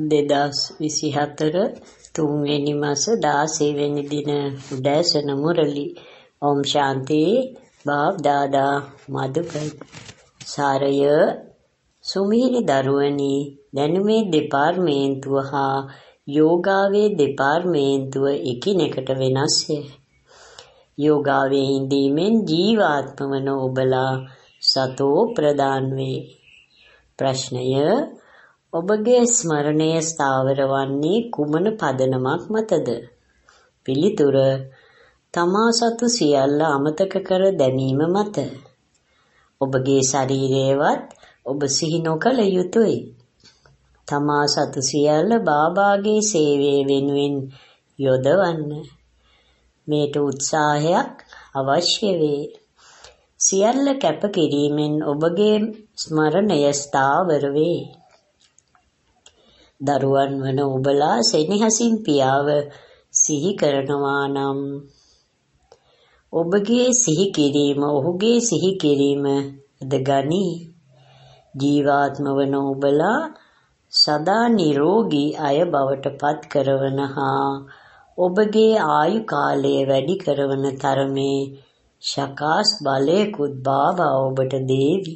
2024 තුන්වෙනි මාස 16 වෙනි දින උදෑසන මුරලි ඕම් ශාන්ති බාබ් දාදා මදුකයි සාරය සුමීරි දරුවනි දැනුමේ දෙපාර්තමේන්තුව හා යෝගාවේ දෙපාර්තමේන්තුව එකිනෙකට වෙනස්ය යෝගාවේ ඉඳීමෙන් ජීවාත්ම වන ඔබලා සතෝ ප්‍රදාන් වේ ප්‍රශ්නය ඔබගේ ස්මරණය ස්ථාවර වන්නේ කුමන පදනමක් මතද? පිළිතුර තමා සතු සියල්ල අමතක කර දැමීම මත. ඔබගේ ශරීරයවත් ඔබ සිහි නොකළ යුතුය. තමා සතු සියල්ල බාබාගේ සේවයේ වෙනුවෙන් යොදවන්න. මේට උත්සාහයක් අවශ්‍ය වේ. සියල්ල කැප කිරීමෙන් ඔබගේ ස්මරණය ස්ථාවර වේ. දරුවන් වන ඔබලා සෙනෙහසින් පියාව සිහි කරනවා නම් ඔබගේ සිහි කිරීම ඔහුගේ සිහි කිරීම ද ගනි ජීවාත්ම වන ඔබලා සදා නිරෝගී අය බවට පත් කරවන හා ඔබගේ ආයු කාලය වැඩි කරවන තරමේ ශකාස් බලයකුත් බාබා ඔබට දේවි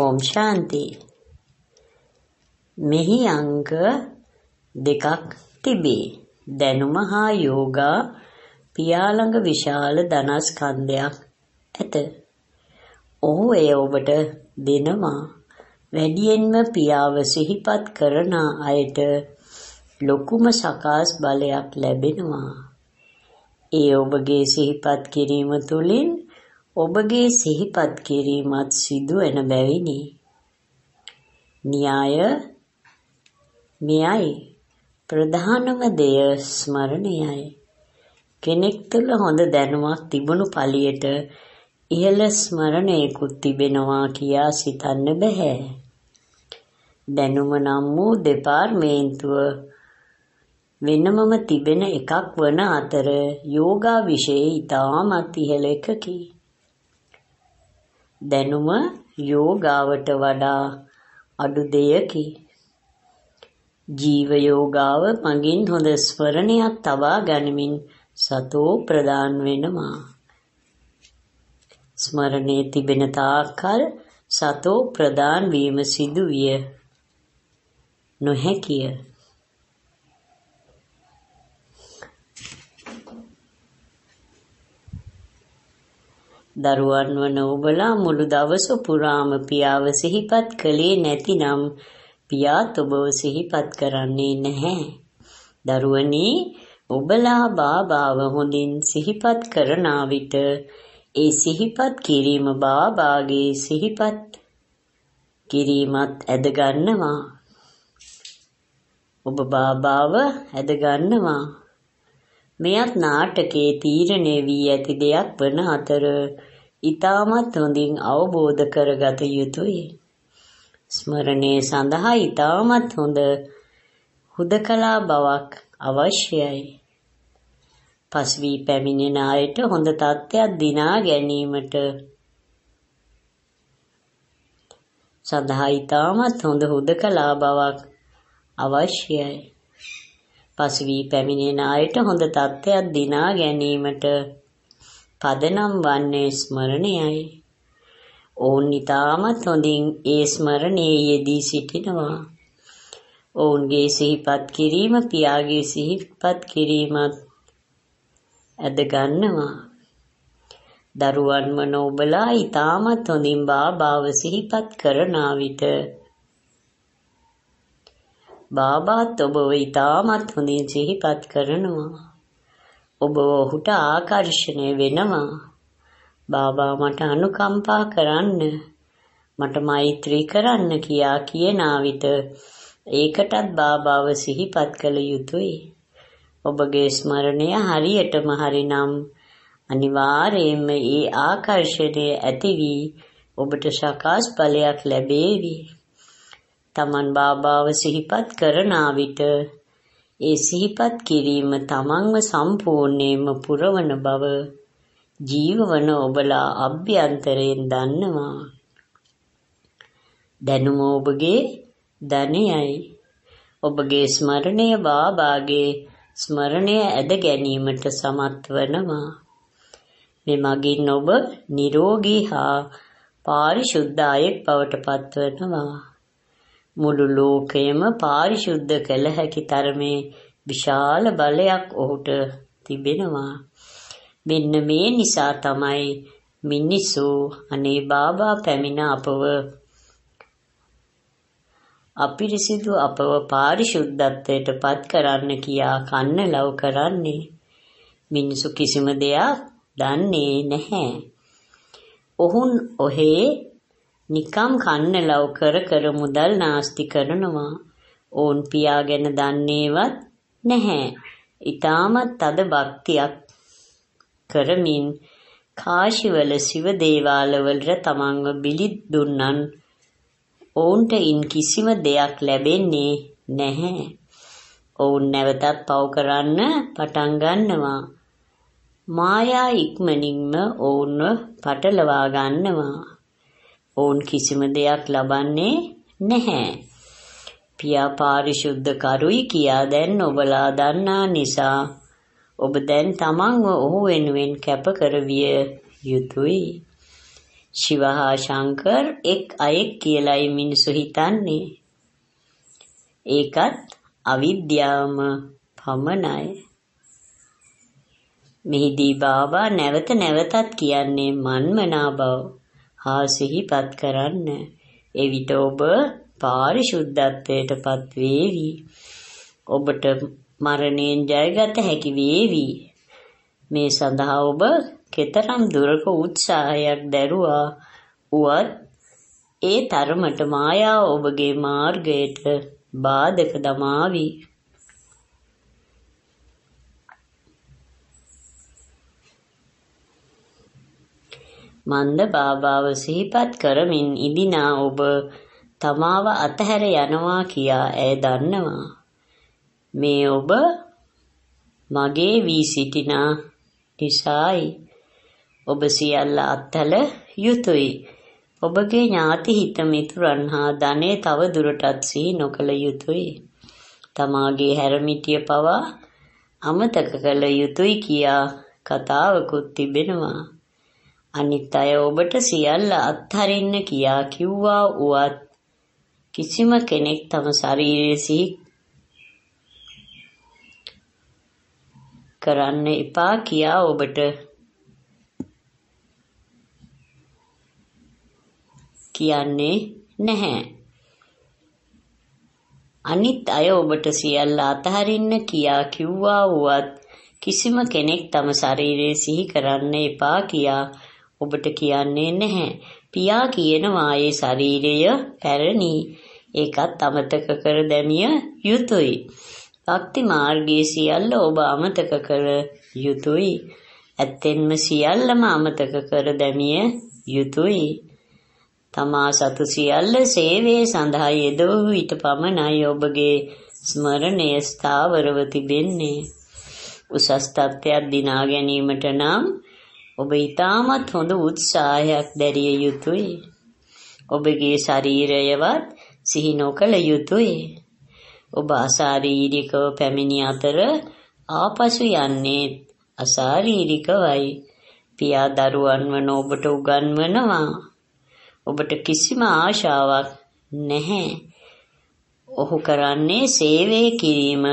ඕම් ශාන්ති මෙහි අංග දෙකක් තිබේ දැනුම හා යෝගා පියාළඟ විශාල ධනස්කන්ධයක් ඇත ඔහු එය ඔබට දෙනවා වැඩියෙන්ම පියාව සිහිපත් කරන අයට ලොකුම සකාස් බලයක් ලැබෙනවා ඒ ඔබගේ සිහිපත් කිරීම තුළින් ඔබගේ සිහිපත් කිරීමත් සිදුවන බැවිනි. න්‍යාය මෙයයි ප්‍රධානම දෙය ස්මරණයයි. කෙනෙක් තුළ හොඳ දැනුමක් තිබුණු පළියට ඉහළ ස්මරණයකුත් තිබෙනවා කියා සිතන්න බෑ. දැනුම නම් වූ දෙපාර්මේන්තුව වෙනමම තිබෙන එකක් වන අතර යෝගා විශේෂ ඉතාමත් ඉහළ එකකි. දැනුම යෝගාවට වඩා අඩු දෙයකි. ජීව යෝගාව මගින් හොඳ ස්වරණයක් තබා ගනිමින් සතෝ ප්‍රදාන් වෙනවා. ස්මරණේ තිබෙන තාකල් සතෝ ප්‍රදාන් වීම සිදුවිය නොහැකිය. දරුවන් වන ඔබලා මුළු දවස පුරාම පියාව සිහිපත් කළේ නැතිනම් පියාත් ඔබව සිහිපත් කරන්නේ නැහැ. දරුවනි ඔබලා බාබාව හොඳින් සිහිපත් කරන විට ඒ සිහිපත් කිරීම බාබාගේ සිහිපත් කිරීමත් ඇදගන්නවා. ඔබ බාබාව ඇදගන්නවා. මෙයත් නාටකයේ තීරණය වී ඇති දෙයක් වන අතර ඊටමත් හොඳින් අවබෝධ කරගත යුතුය. ස්මරණයේ සඳහා ඊටමත් හොඳ හුදකලා බවක් අවශ්‍යයි. පස්වී පැමිණෙන අයට හොඳ තත්ත්වයක් දිනා ගැනීමට සඳහා ඊටමත් හොඳ හුදකලා බවක් අවශ්‍යයි. පසුවී පැමිණෙන අයට හොඳ තත්ත්වයක් දිනා ගැනීමට පදනම් වන්නේ ස්මරණයයි. ඔවුන් ඊටමත් හොඳින් ඒ ස්මරණයේ යෙදී සිටිනවා. ඔවුන්ගේ සිහිපත් කිරීම පියාගේ සිහිපත් කිරීමත් ඇද ගන්නවා. දරුවන් මනෝබලා ඊටමත් හොඳින් බාබාව සිහිපත් කරනා විට බාබාත් ඔබව ඉතාමත් හොඳින් සිහිපත් කරනවා. ඔබ ඔහුට ආකර්ෂණය වෙනවා. බාබා මට අනුකම්පා කරන්න, මට මෛත්‍රී කරන්න කියා කියනා විට ඒකටත් බාබාව සිහිපත් කළ යුතුයි. ඔබගේ ස්මරණය හරියටම හරිනම් අනිවාර්යයෙන්ම ඒ ආකර්ෂණය ඇති වී ඔබට සකස් ඵලයක් ලැබේවි. තමන් බාබාව සිහිපත් කරන විට ඒ සිහිපත් කිරීම තමන්ව සම්පූර්ණයෙන්ම පුරවන බව ජීවවන ඔබලා අභ්‍යන්තරයෙන් දන්නවා. දැනුම ඔබගේ ධනයයි. ඔබගේ ස්මරණය බාබාගේ ස්මරණය ඇද ගැනීමට සමත් වනවා. මේ මගින් ඔබ නිරෝගී හා පාරිශුද්ධ අයෙක් බවට පත්වනවා. මුළු ලෝකයම පාරිශුද්ධ කළ හැකි තරමේ විශාල බලයක් ඔහුට තිබෙනවා. මෙන්න මේ නිසා තමයි මිනිසු අනේ බාබා පැමිණ අපව අපිරිසිදු අපව පාරිශුද්ධත්වයට පත් කරන්න කියා කන්න ලව් කරන්නේ. මිනිසු කිසිම දෙයක් දන්නේ නැහැ. ඔහුන් ඔහේ නිකම් කන්නලව් කර කර මුදල් නාස්ති කරනවා. ඕන් පියා ගැන දන්නේවත් නැහැ. ඊටමත් අද භක්තියක් කරමින් කාශිවල සිව දේවාලවලට තමන්ව බිලි දුන්නන් ඔවුන්ට ඉන් කිසිම දෙයක් ලැබෙන්නේ නැහැ. ඔවුන් නැවතත් පව කරන්න පටන් ගන්නවා. මායා ඉක්මනින්ම ඔවුන්ව පටලවා ගන්නවා. ඔවුන් කිසිම දෙයක් ලබන්නේ නැහැ. පියා පාරිශුද්ධකරුයි කියා දැන් ඔබලා දන්නා නිසා ඔබ දැන් තමන්ව ඔහු වෙනුවෙන් කැප කරවිය යුතුයි. ශිවහා ශංකර් එක් අයෙක් කියලයි මිනිසු හිතන්නේ. ඒකත් අවිද්‍යාවම පමණයි. මෙහිදී බාබා නැවත නැවතත් කියන්නේ මන්මනා බව. හා සිහිපත් කරන්න. එවිට ඔබ පාරිශුද්ධත්වයට පත් වේවි. ඔබට මරණයෙන් ජයගත හැකි වේවි. මේ සඳහා ඔබ කෙතරම් දුරක උත්සාහයක් දැරුවා වුවත් ඒ තරමට මායාව ඔබගේ මාර්ගයට බාධක දමාවි. මන්ද බාබාව සිහිපත් කරමින් ඉදිනා ඔබ තමාව අතහැර යනවා කියා ඇය දන්නවා. මේ ඔබ මගේ වී සිටින නිසායි ඔබ සියල්ල අත්හැල යුතුයයි. ඔබගේ ඥාති හිත මිතුරන් හා ධනෙ තව දුරටත් සිහි නොකළ යුතුය. තමාගේ හැරමිටිය පවා අමතක කළ යුතුය කියා කතාවකුත් තිබෙනවා. අනිත් අය ඔබට සියල්ල අත්හරින්න කියා කිව්වා වුවත් කිසිම කෙනෙක් තම ශරීරයේ සිහි කරන්න එපා කියා ඔබට කියන්නේ නැහැ. අනිත් අය ඔබට සියල්ල අතහරින්න කියා කිව්වා වුවත් කිසිම කෙනෙක් තම ශරීරයේ සිහි කරන්න එපා කියා ඔබට කියන්නේ නැහැ. පියා කියනවා ඒ ශරීරය පැරණි. ඒකත් අමතක කර දැමිය යුතුයි. භක්ති මාර්ගයේ සියල්ල ඔබ අමතක කර යුතුයි. ඇත්තෙන්ම සියල්ලම අමතක කර දැමිය යුතුයි. තමා සතු සියල්ල සේවයේ සඳහා යෙදවූ විට පමණයි ඔබගේ ස්මරණය ස්ථාවරව තිබෙන්නේ. උසස් තත්ත්වයක් දිනා ගැනීමට නම් ඔබ ඊටමත් හොඳ උත්සාහයක් දැරිය යුතුය. ඔබගේ ශරීරයවත් සිහි නොකළ යුතුය. ඔබ අශාරීරිකව පැමිණි අතර ආපසු යන්නේ අශාරීරිකවයි. පියා දරුවන්ව ඔබට උගන්වනවා. ඔබට කිසිම ආශාවක් නැහැ. ඔහු කරන්නේ සේවය කිරීම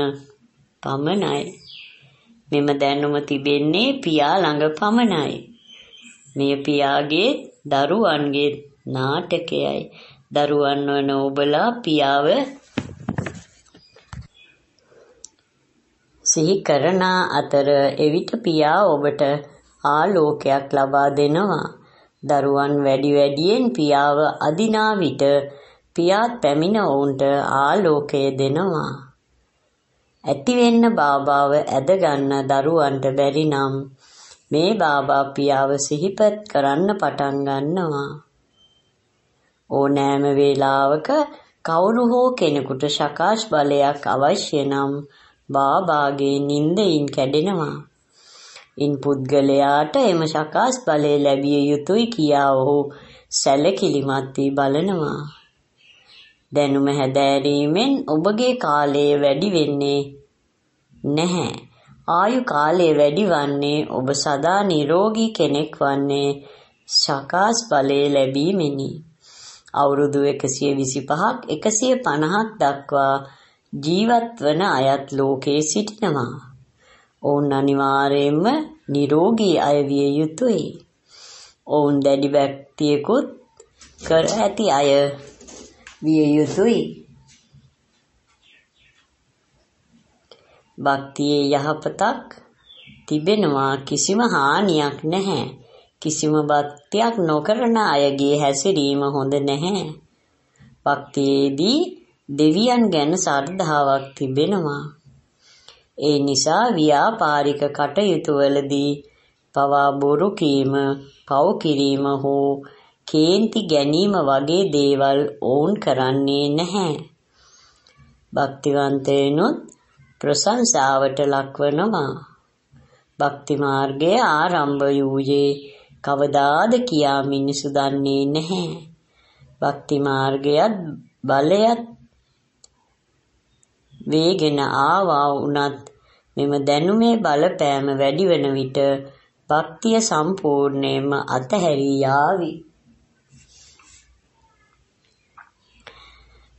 පමණයි. මෙම දැනුම තිබෙන්නේ පියා ළඟ පමණයි. මෙය පියාගේ දරුවන්ගේ නාටකයයි. දරුවන් වන ඔබලා පියාව සිහි කරන අතර එවිට පියා ඔබට ආලෝකයක් ලබා දෙනවා. දරුවන් වැඩි වැඩියෙන් පියාව අදිනා විට පියාත් පැමිණ ඔවුන්ට ආලෝකය දෙනවා. ඇතිවෙන්න බාබාව ඇදගන්න දරුවන්ට බැරි නම් මේ බාබා පියාව සිහිපත් කරන්න පටන් ගන්නවා. ඕනෑම වේලාවක කවුරු හෝ කෙනෙකුට සකාශ බලයක් අවශ්‍ය නම් බාබාගේ නින්දයින් කැඩෙනවා. ඉන් පුද්ගලයාට එම සකාශ බලය ලැබිය යුතුයි කියා ඔහු සැලකිලිමත් වී බලනවා. දැනුම හැදෑරීමෙන් ඔබගේ කාලය වැඩි වෙන්නේ නැහැ. ආයු කාලය වැඩි වන්නේ ඔබ සදා නිරෝගී කෙනෙක් වන්නේ සකාස් බලය ලැබීමෙනි. අවුරුදු 125ක් 150ක් දක්වා ජීවත් වන අයත් ලෝකයේ සිටිනවා. ඔවුන් අනිවාර්යයෙන්ම නිරෝගී අය විය යුතුයි. ඔවුන් දැඩි බැක්තියකුත් කර ඇති අය විය යුතුයි. භක්තියේ යහපතක් තිබෙනවා කිසිම හානියක් නැහැ. කිසිම භක්තියක් නොකරන අයගේ හැසිරීම හොඳ නැහැ. භක්තියේදී දෙවියන් ගැන සද්ධාාවක් තිබෙනවා. ඒ නිසා ව්‍යාපාරික කටයුතුවලදී පවා බොරු කීම, පව් කිරීම හෝ කේන්ති ගැනීම වගේ දේවල් ඔවුන් කරන්නේ නැහැ. භක්තිවන්තයනොත් ප්‍රශංසාවට ලක්වනවා. භක්ති මාර්ගය ආරම්භ වූයේ කවදාද කියා මිනිසු දන්නේ නැහැ. භක්ති මාර්ගයත් බලයත් වේගෙන ආවා වුණත් මෙම දැනුමේ බලපෑම වැඩි වෙන විට භක්තිය සම්පූර්ණයෙන්ම අතහැරී යාවි.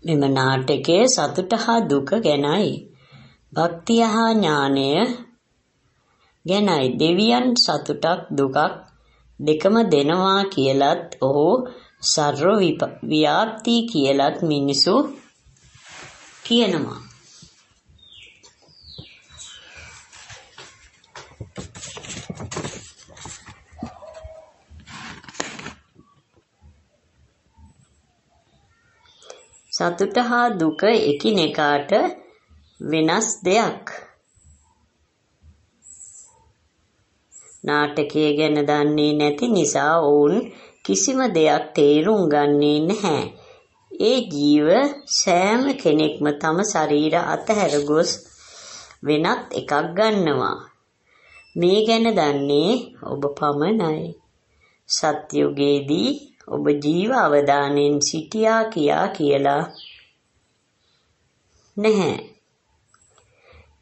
මෙම නාටකයේ සතුට හා දුක ගැනයි. භක්තිය හා ඥානය ගැනයි දෙවියන් සතුටක් දුකක් දෙකම දෙනවා කියලත් ඔහු සර්ව ව්‍යාප්ති කියලත් මිනිසු කියනවා. සතුට හා දුක එකිනෙකාට වෙනස් දෙයක්. නාටකය ගැන දන්නේ නැති නිසා ඔවුන් කිසිම දෙයක් තේරුම් ගන්නේ නැහැ. ඒ ජීව සෑම කෙනෙක්ම තම ශරීර අතහැර ගොස් වෙනත් එකක් ගන්නවා. මේ ගැන දන්නේ ඔබ පමණයි. සත්‍යයේදී ඔබ ජීව අවදානෙන් සිටියා කියා කියලා නැහැ.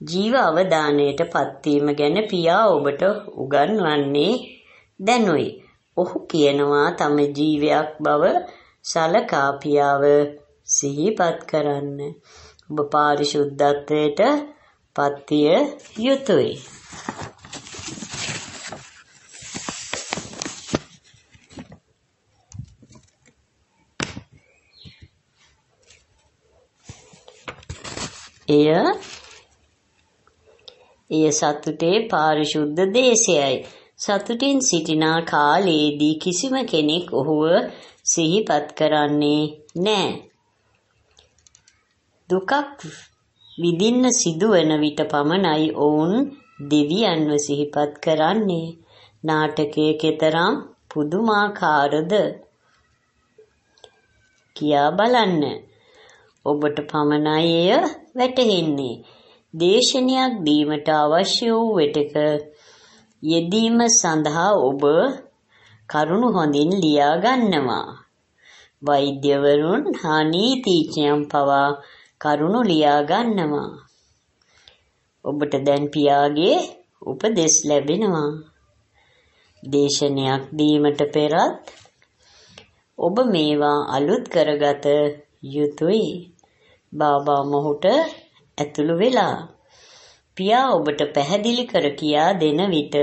ජීව අවදානයට පත්වීම ගැන පියා ඔබට උගන්වන්නේ දැනුයි. ඔහු කියනවා තම ජීවයක් බව සලකා පියාව සිහිපත් කරන්න. ඔබ පාරිශුද්ධත්වයට පත්විය යුතුය. එය එය සතුටේ පාරිශුද්ධ දේශයයි. සතුටින් සිටිනා කාලයේදී කිසිම කෙනෙක් ඔහුව සිහිපත් කරන්නේ නැහැ. දුකක් විඳින්න සිදුවන විට පමණයි ඔවුන් දෙවියන්ව සිහිපත් කරන්නේ. නාටකයේ කතරම් පුදුමාකාරද කියා බලන්න. ඔබට පමණයි එය වැටහෙන්නේ. දේශනයක් දීමට අවශ්‍ය වූ වෙටක යෙදීම සඳහා ඔබ කරුණු හොඳින් ලියා ගන්නවා. වෛද්‍යවරුන් හා නීතිඥයන් පවා කරුණු ලියා ගන්නවා. ඔබට දැන් පියාගේ උපදෙස් ලැබෙනවා. දේශනයක් දීමට පෙරත් ඔබ මේවා අලුත් කරගත යුතුයි. බාබා මොහුට ඇතුළු වෙලා පියා ඔබට පැහැදිලි කර කියා දෙන විට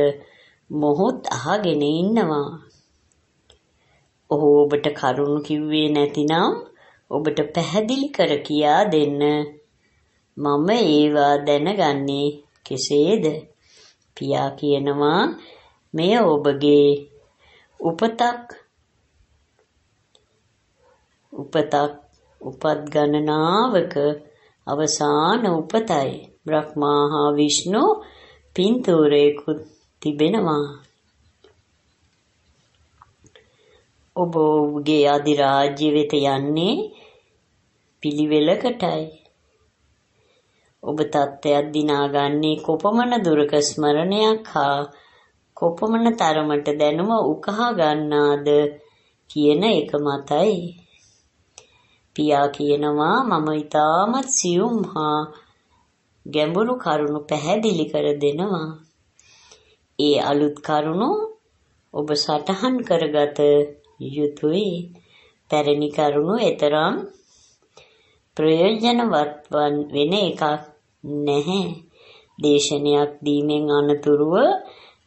මොහොත් අහගෙන ඉන්නවා. ඔහු ඔබට කරුණු කිව්වේ නැතිනම් ඔබට පැහැදිලි කර කියා දෙන්න මම ඒවා දැනගන්නේ කෙසේද? පියා කියනවා මෙය ඔබගේ උපතක් උපතක් උපත් ගණනාවක අවසාන උපතයි. බ්‍රහ්මා හා විෂ්ණු පින්තූරයකුත් තිබෙනවා. ඔබ ඔබගේ අධිරාජ්‍ය වෙත යන්නේ පිළිවෙලකටයි. ඔබ තත්ත්වයක් දිනාගන්නේ කොපමණ දුරක ස්මරණයක් හා කොපමණ තරමට දැනුම උකහා ගන්නාද කියන එක මතයි. පියා කියනවා මම ඊටමත් සියුම් හා ගැඹුරු කරුණු පැහැදිලි කර දෙනවා. ඒ අලුත් කරුණු ඔබ සටහන් කරගත යුතුයි. පැරණි කරුණු එතරම් ප්‍රයෝජනවත් වෙන එකක් නැහැ. දේශනයක් දීමෙන් අනතුරුව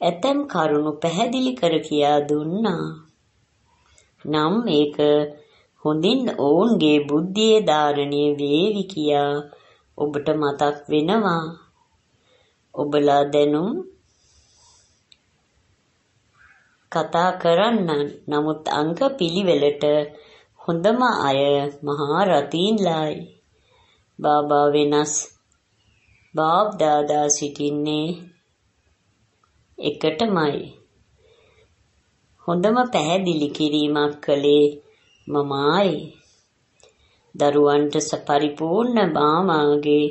ඇතම් කරුණු පැහැදිලි කර කියා දුන්නා. නම් ඒක හොඳින් ඔවුන්ගේ බුද්ධියේ ධාරණය වේවි කියා ඔබට මතක් වෙනවා. ඔබලා දැනුම් කතා කරන්න. නමුත් අංක පිළිවෙලට හොඳම අය මහා රතීන්ලායි. බාබා වෙනස් බාබ් දාදා සිටින්නේ එකටමයි. හොඳම පැහැදිලි කිරීමක් කළේ මමායි. දරුවන්ට පරිපූර්ණ බාමාගේ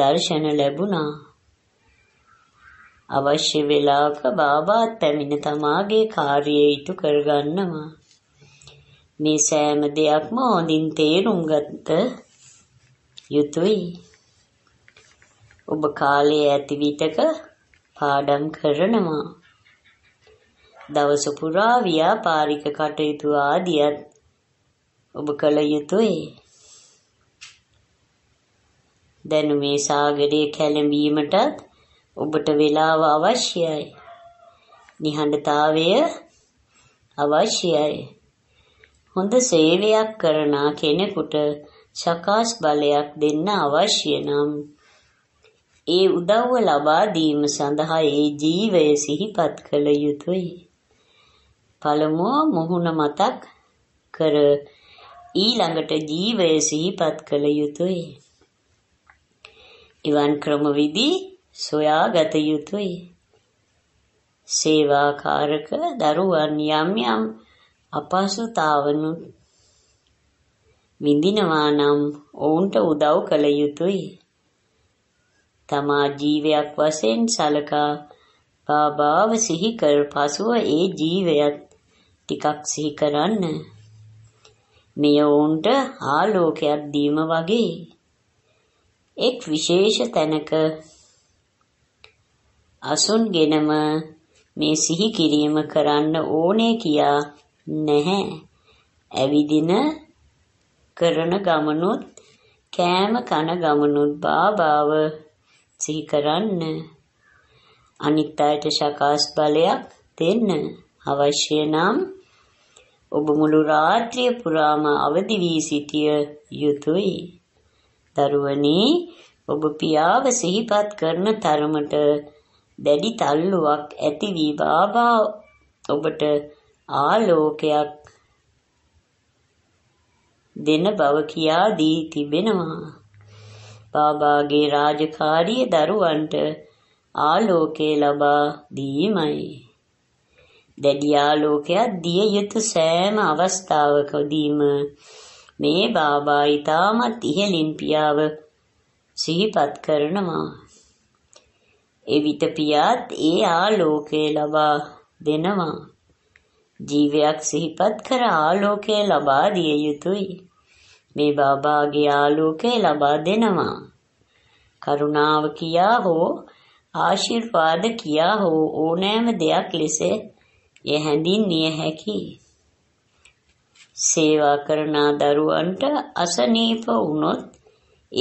දර්ශන ලැබුණා. අවශ්‍ය වෙලාවක බාබාත් පැමිණ තමාගේ කාර්යය ඉටු කරගන්නවා. මේ සෑම දෙයක්ම හොඳින් තේරුම් ගත යුතුයි. ඔබ කාලයේ ඇති විටක පාඩම් කරනවා. දවස පුරා ව්‍යාපාරික කටයුතු ආදියත් ඔබ කළ යුතුය. දැනුමේ සාගරයේ කැළඹීමටත් ඔබට වේලාව අවශ්‍යයි. නිහඬතාවය අවශ්‍යයි. හොඳ සේවයක් කරන කෙනෙකුට සකාස් බලයක් දෙන්න අවශ්‍ය නම් ඒ උදව්ව ලබා දීම සඳහා ඒ ජීවය සිහිපත් කළ යුතුය. පළමුව මුහුණ මතක් කර ඊළඟට ජීවය සිහිපත් කළ යුතුය. එවන් ක්‍රමවිදී සොයාගත යුතුය. සේවාකාරක දරුවන් යම් යම් අපහසුතාවනුත් විඳිනවා නම් ඔවුන්ට උදව් කළ යුතුය. තමා ජීවයක් වශයෙන් සලකා බාබාව සිහි කර පසුව ඒ ජීවයත් ටිකක් සිහි කරන්න. මෙය ඔවුන්ට ආලෝකයක් දීම වගේ එක් විශේෂ තැනක අසුන්ගෙනම මේ සිහි කිරීම කරන්න ඕනේ කියා නැහැ. ඇවිදින කරන ගමනුත් කෑම කන ගමනුත් බාබාව සිහි කරන්න. අනිත් අයට සකස් බලයක් දෙන්න අවශ්‍ය නම් ඔබ මුළු රාත්‍රිය පුරාම අවදි වී සිටිය යුතුයි. දරුවනි, ඔබ පියාව සිහිපත් කරන තරමට දැඩි තල්ලුවක් ඇති වී බාබා ඔබට ආලෝකයක් දෙන බව කියා දී තිබෙනවා. බාබාගේ රාජකාරිය දරුවන්ට ආලෝකේ ලබා දීමයි. දැඩි ආලෝකයක් දිය යුතු සෑම අවස්ථාවකදීම මේ බාබා ඊටමත් ඉහළින් පියාව සිහිපත් කරනවා. එවිට පියාත් ඒ ආලෝකය ලබා දෙනවා. ජීවයක් සිහිපත් කර ආලෝකය ලබා දිය යුතුයි. මේ බාබාගේ ආලෝකය ලබා දෙනවා. කරුණාව කියා හෝ ආශිර්වාද කියා හෝ ඕනෑම දෙයක් ලෙස එය හැඳින්විය හැකියි. සේවා කරන දරුවන්ට අසනීප වුණොත්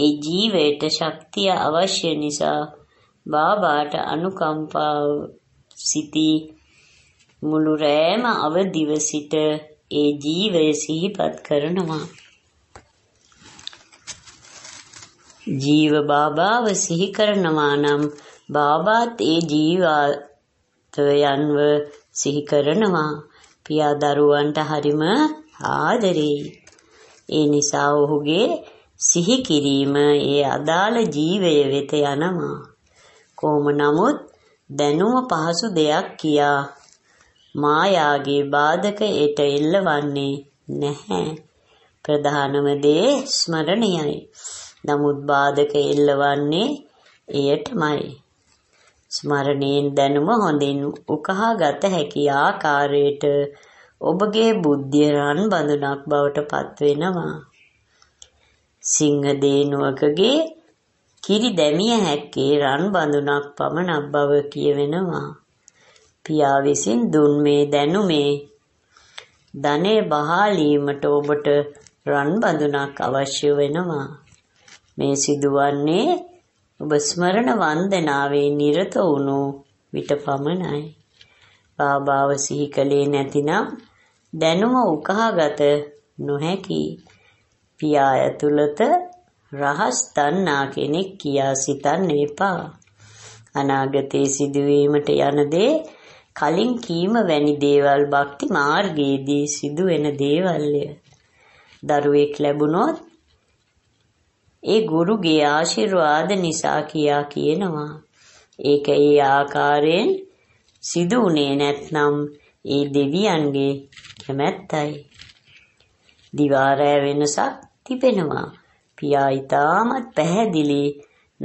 ඒ ජීවිතයට ශක්තිය අවශ්‍ය නිසා බාබාට අනුකම්පාව සිටි මුළු රැම අවදිව සිට ඒ ජීවය සිහිපත් කරනවා ජීව බාබාව සිහි කරනවා නම් බාබාත් ඒ ජීවාත්වයන්ව සිහි කරනවා. පියා දරුවන්ට හරිම ආදරෙයි. ඒ නිසා ඔහුගේ සිහි කිරීම ඒ අදාළ ජීවය වෙත යනවා. කොහොම නමුත් දැනුම පහසු දෙයක් කියා මායාගේ බාධක එට එල්ලවන්නේ නැහැ. ප්‍රධානම දේ ස්මරණයයි. නමුත් බාධක එල්ලවන්නේ එයටමයි. ස්මරණයෙන් දැනුම හොඳින් උකහා ගත හැකි ආකාරයට ඔබගේ බුද්ධිය රන් බඳුනක් බවට පත්වෙනවා. සිංහ දේනුවකගේ කිරි දැමිය හැක්කේ රන් බඳුනක් පමණක් බව කියවෙනවා. පියා විසින් දුන් මේ දැනුමේ ධනේ බහාලීමට ඔබට රන් බඳුනක් අවශ්‍ය වෙනවා. මේ සිදුවන්නේ ඔබ ස්මරණ වන්දනාවේ නිරත වුණු විට පමණයි. බාබාව සිහි කළේ නැතිනම් දැනුම උකහාගත නොහැකි. පියා ඇතුළත රහස් තණ්හා කෙනෙක් කියා සිතන්න එපා. අනාගතයේ සිදුවීමට යන දේ කලින් කීම වැනි දේවල් භක්ති මාර්ගයේදී සිදුවෙන දේවල්ය. දරුවෙක් ලැබුණොත් ඒ ගුරුගේ ආශිර්වාද නිසා කියා කියනවා. ඒක ඒ ආකාරයෙන් සිදු වුණේ නැත්නම් ඒ දෙවියන්ගේ කැමැත්තයි. දිවාරෑ වෙනසක් තිබෙනවා. පියා ඊටමත් පැහැදිලි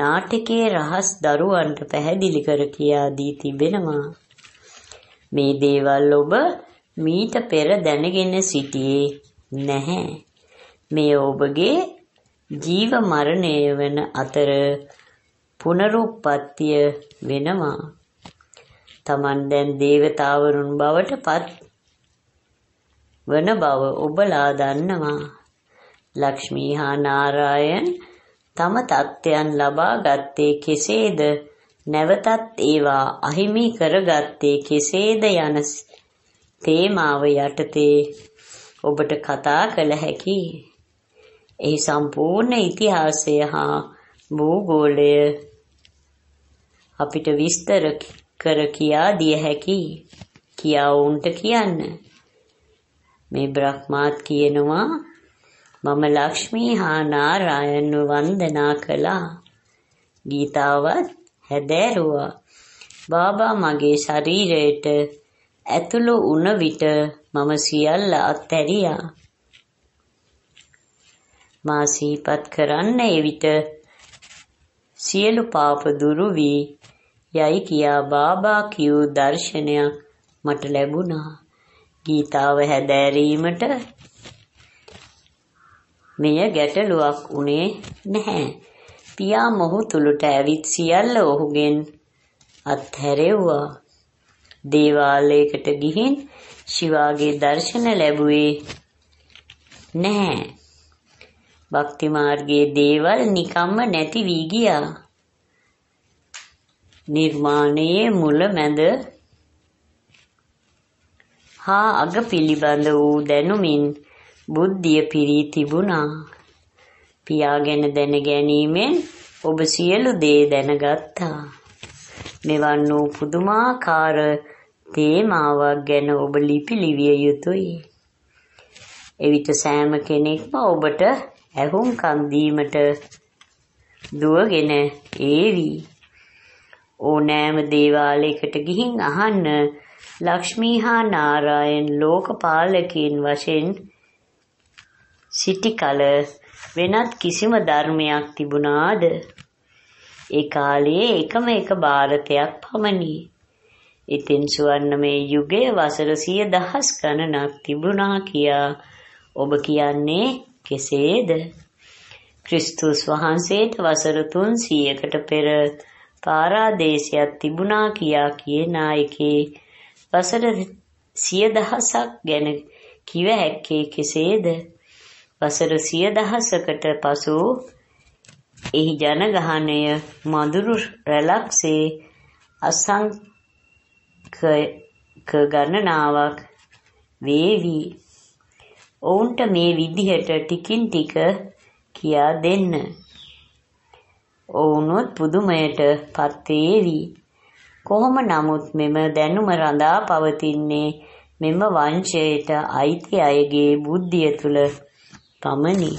නාටකයේ රහස් දරුවන්ට පැහැදිලි කර කියා දී තිබෙනවා. මේ දේවල් ඔබ මීට පෙර දැනගෙන සිටියේ නැහැ. මේ ඔබගේ ජීව මරණය වෙන අතර පුනරුත්පත්තිය වෙනවා. Taman දැන් దేవතාවරුන් බවට පත් වන බව ඔබලා දන්නවා. ලක්ෂ්මී හා නාරායන් තම தත්ත්වයන් ලබා ගත්තේ කෙසේද? නැවතත් ඒවා අහිමි කරගත්තේ කෙසේද යන තේමාව යටතේ ඔබට කතා කළ හැකියි. එහි සම්පූර්ණ ඉතිහාසය හා භූගෝලය අපිට විස්තර කර කියා දිය හැකි කියා උන්ට කියන්න. මේ බ්‍රහ්මාත් කියනවා මම ලක්ෂ්මී හා නාරායන් වන්දනා කළා. ගීතාවත් හැදෑරුවා. බාබා මගේ ශරීරයට ඇතුළු වුණ විට මම සියල්ල අත්හැරියා. මා සිහිපත් කරන්න එවිට සියලු පාප දුරු වී යයි කියා බාබා කියූ දර්ශනයක් මට ලැබුණා. ගීතාව හැදෑරීමට මෙය ගැටලුවක් උනේ නැහැ. පියා මොහු තුලට ඇවිත් සියල්ල ඔහුගෙන් අත්හැරෙව්වා. දේවාලයකට ගිහින් ශිවාගේ දර්ශන ලැබුවේ නැහැ. භක්ති මාර්ගයේ දේවල් නිකම්ම නැති වී ගියා. නිර්මාණයේ මුල මැද හා අග පිළිබඳ වූ දැනුමින් බුද්ධිය පිරී තිබුණා. පියාගෙන දැන ගැනීමෙන් ඔබ සියලු දේ දැනගත්තා. මෙවන් වූ පුදුමාකාර තේමාවක් ගැන ඔබ ලිපි ලිවිය යුතුයි. එවිට සෑම කෙනෙක්ම ඔබට ඇහුම්කන් දීමට දුවගෙන ඒවි. ඕනෑම දේවාලයකට ගිහින් අහන්න ලක්ෂ්මී හා නාරායන් ලෝකපාලකයන් වශයෙන් සිටි කල වෙනත් කිසිම ධර්මයක් තිබුණාද? ඒ කාලයේ එකම එක ಭಾರತයක් පමණි. ඉතින් සුවන්නමේ යුගයේ වසර 100 දහස් ගණනක් තිබුණා කියා ඔබ කියන්නේ කෙසේද? ක්‍රිස්තුස් වහන්සේට වසර 300කට පෙර පාරාදේශයක් තිබුණා කියා කියන අයකේ වසර 10000ක් ගැන කිව හැක්කේ කෙසේද? වසර 10000කට පසු එහි ජනගහනය මදුරු රැලක්සේ අසංක ගණනාවක් වේවි ඔවුන්ට මේ විදිහට ටිකින් ටික කියා දෙන්න. ඔවුනොත් පුදුමයට පත් වේවි. කොහොම නමුත් මෙම දැනුම රඳා පවතින්නේ මෙම වංශයට අයිති අයගේ බුද්ධිය තුල පමණි.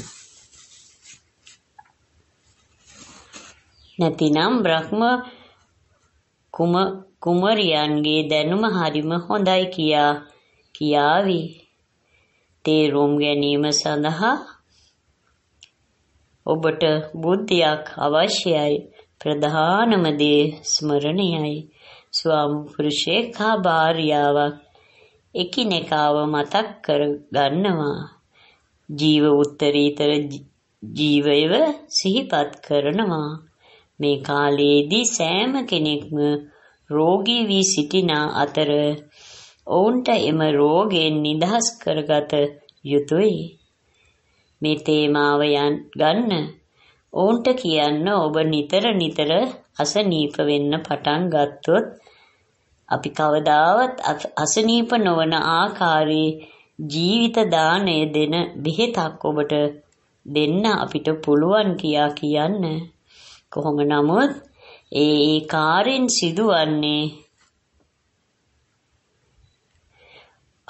නැතිනම් බ්‍රහ්ම කුමරියන්ගේ දැනුම හරිම හොඳයි කියා කියාවි. තේරුම් ගැනීම සඳහා ඔබට බුද්ධියක් අවශ්‍යයි ප්‍රධානම දේ ස්මරණයයි ස්වාමි පුරුෂයෙක් හා භාර්යාවක් එකිනෙකාව මතක් කර ගන්නවා ජීව උත්තරීතර ජීවයව සිහිපත් කරනවා මේ කාලයේදී සෑම කෙනෙක්ම රෝගී වී සිටින අතර ඔවුන්ට එම රෝගයෙන් නිදහස් කරගත යුතුයි. මේ තේමාව ගන්න ඔවුන්ට කියන්න ඔබ නිතර නිතර අසනීප වෙන්න පටන් ගත්තොත් අපි කවදාවත් අසනීප නොවන ආකාරයේ ජීවිත දාණය දෙන බෙහෙතක් ඔබට දෙන්න අපිට පුළුවන් කියා කියන්න කොහොම නමුත් ඒ ඒ කාර්යෙන් සිදුවන්නේ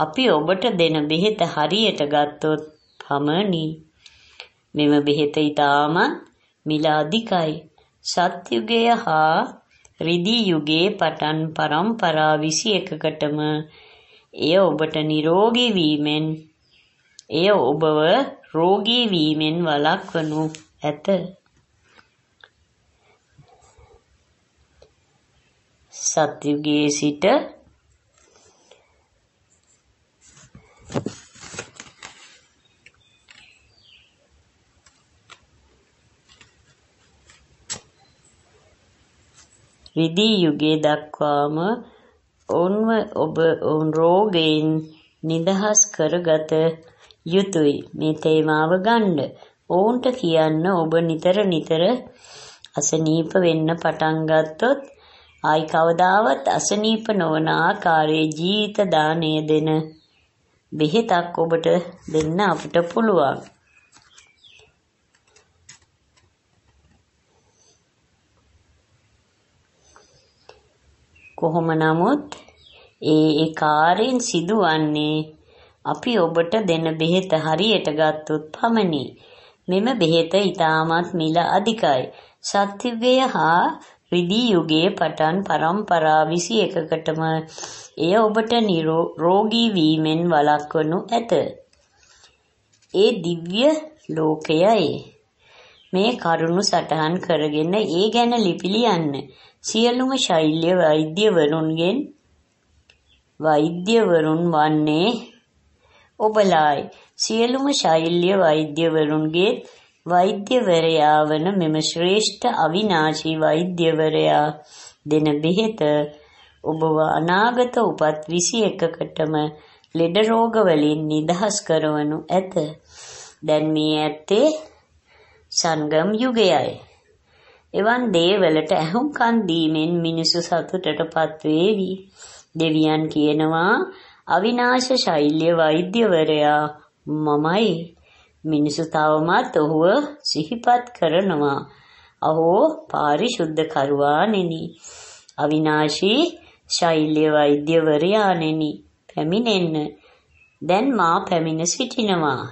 අපි ඔබට දෙන බෙහෙත හරියට ගත්තොත් පමණි. මෙම බෙහෙත ඊටමත් මිල අධිකයි. සත්‍යුගය හා රිදී යුගයේ පටන් පරම්පරා 21කටම එය ඔබට නිරෝගී වීමෙන් එය ඔබව රෝගී වීමෙන් වළක්වනු ඇත. සත්‍යුගයේ සිට වෙදී යුගය දක්වාම ඔවුන්ව ඔබ ඔවුන් රෝගයෙන් නිදහස් කරගත යුතුයි මේ තේමාව ගන්න. ඔවුන්ට කියන්න ඔබ නිතර නිතර අසනීප වෙන්න පටන් ගත්තොත් ආයි කවදාවත් අසනීප නොවන ආකාරයේ ජීවිත දාණය දෙන බෙහෙතක් ඔබට දෙන්න අපිට පුළුවන්. කොහොම නමුත් ඒ ඒ කාර්යෙන් සිදුවන්නේ අපි ඔබට දෙන බෙහෙත හරියට ගත්තොත් පමණි. මෙම බෙහෙත ඊටමත් මිල අධිකයි. සත්‍යවය හා රිදී යුගයේ පටන් පරම්පරා 21කටම එය ඔබට නිරෝගී වීමෙන් වළක්වනු ඇත. ඒ දිව්‍ය ලෝකයයි මේ කරුණු සටහන් කරගෙන ඒ ගැන ලිපි ලියන්න සියලුම ශෛල්‍ය වෛද්‍යවරුන්ගෙන් වෛද්‍යවරුන් වන්නේ ඔබලායි සියලුම ශෛල්‍ය වෛද්‍යවරුන්ගේ වෛද්‍යවරයා වන මෙම ශ්‍රේෂ්ඨ අවිනාශී වෛද්‍යවරයා දෙන බෙහෙත ඔබව අනාගත උපත් 21කටම ලෙඩ රෝග වලින් නිදහස් කරවනු ඇත. දැන් මේ ඇත්තේ සංගම් යුගයයි. එවන් දේවලට ඇහුම්කන් දීමෙන් මිනිසු සතුටටපත් වේවි. දෙවියන් කියනවා අවිනාශ ශෛල්‍ය වෛද්‍යවරයා මමයි. මිනිසු තවමත් ඔහුව සිහිපත් කරනවා. අහෝ පාරිශුද්ධකරුවාණෙනි. අවිනාශී ශෛල්‍ය වෛද්‍යවරයාණෙනි. පැමිණෙන්න. දැන් මා පැමිණ සිටිනවා.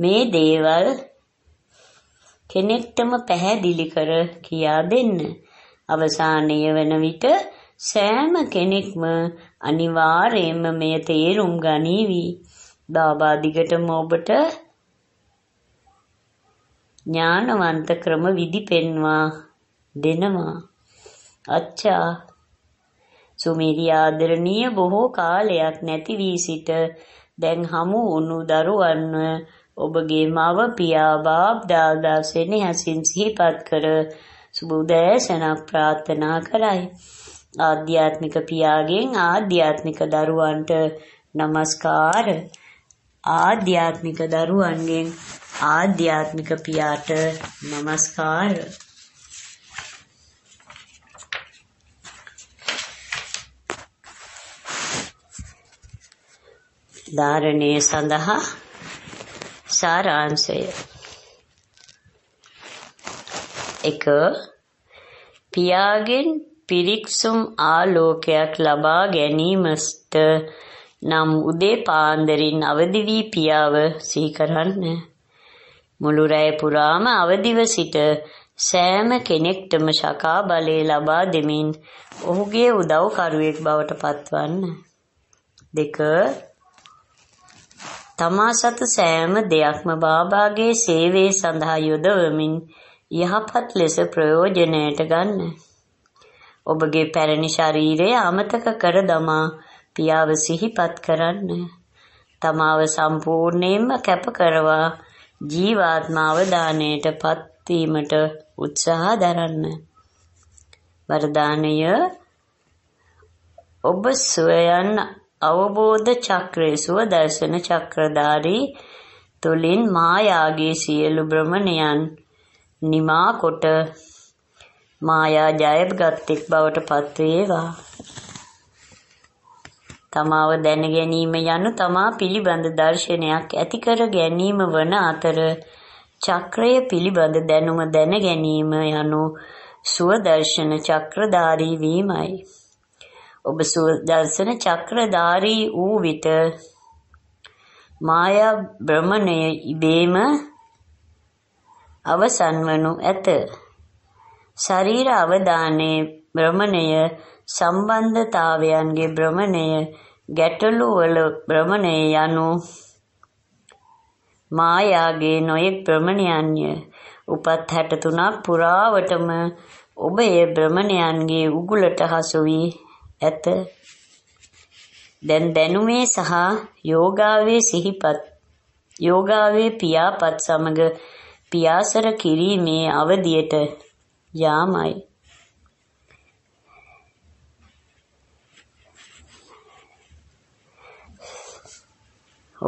මේ දේවල් කෙනෙක්ටම පැහැදිලි කර කියා දෙන්න. අවසානයේ වන විට සෑම කෙනෙක්ම අනිවාර්යයෙන්ම මෙය තේරුම් ගනීවි. දාබා දිගටම ඔබට ඥානවන්ත ක්‍රම විදි පෙන්වා දෙනවා. අච්චා සුමේදී ආදරණීය බොහෝ කාලයක් නැති වී සිට දැන් හමු වුණු දරුවන්ව ඔබගේ මව පියා බාප් දාදා සෙනෙහසින් සිහිපත් කර සුබුදෑසනක් ප්‍රාර්ථනා කරයි. ආධ්‍යාත්මික පියාගෙන් ආධ්‍යාත්මික දරුවන්ට নমස්කාර. ආධ්‍යාත්මික දරුවන්ගෙන් ආධ්‍යාත්මික පියාට নমස්කාර ධාරණේ සඳහා සාරාංශය එක පියාගෙන් පිරික්සුම් ආලෝකයක් ලබා ගැනීමස්ත නම් උදේ පාන්දරින් අවදි වී පියාව සිහි කරන්නේ මුළු රැය පුරාම අවදිව සිට සෑම කෙනෙක්ටම ශකා බලය ලබා දෙමින් ඔහුගේ උදව්කරුවෙක් බවට පත්වන්න. දෙක තමා සතු සෑම දෙයක්ම බාබාගේ සේවය සඳහා යොදවමින් යහපත් ලෙස ප්‍රයෝජනයට ගන්න. ඔබගේ පැරණි ශරීරය අමතක කර දමා පියාව සිහිපත් කරන්න. තමාව සම්පූර්ණයෙන්ම කැප කරවා ජීවාත්මාව දාණයටපත් වීමට උත්සාහ දරන්න. වරදානය ඔබ සොයන අවබෝධ චක්‍රයේ සුව දර්ශන චක්‍රධාරී තුලින් මායාගේ සියලු භ්‍රමණයන් නිමා කොට මායා ජයගත් එක් බවට පත් වේවා තමාව දැන ගැනීම යනු තමා පිළිබඳ දර්ශනයක් ඇති කර ගැනීම වන අතර චක්‍රය පිළිබඳ දැනුම දැන ගැනීම යනු සුවදර්ශන චක්‍රධාරී වීමයි. ඔබ සුවදර්ශන චක්‍රධාරී වූ විට මායා බ්‍රහ්මණය ඉබේම අවසන් වනු ඇත. ශරීර අවදානයේ බ්‍රහ්මණය සම්බන්ධතාවයන්ගේ භ්‍රමණය ගැටලුවල භ්‍රමණය යනු මායාගේ නොයෙක් භ්‍රමණයන්ය. උපත් 63ක් පුරාවටම ඔබ ඒ භ්‍රමණයන්ගේ උගුලට හසු වී ඇත. දැන් දැනුමේ සහ යෝගාවේ සිහිපත් යෝගාවේ පියාපත් සමග පියාසර කිරීමේ අවධියට යාමයි.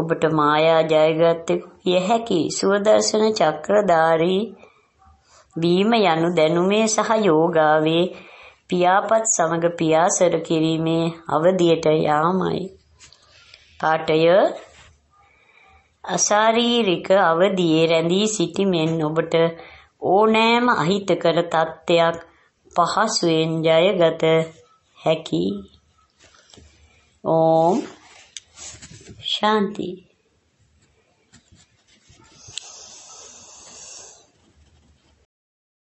ඔබට මායා ජයගත්තෙකු කිය හැකි සුවදර්ශන චක්‍රධාරී වීම යනු දැනුමේ සහ යෝගාවේ පියාපත් සමග පියාසර කිරීමේ අවධියට යාමයි. පාඨය අසාරීරික අවධියේ රැඳී සිටීමෙන් ඔබට ඕනෑම අහිතකර තත්ත්වයක් පහසුවෙන් ජයගත හැකියි. ඕම් शांति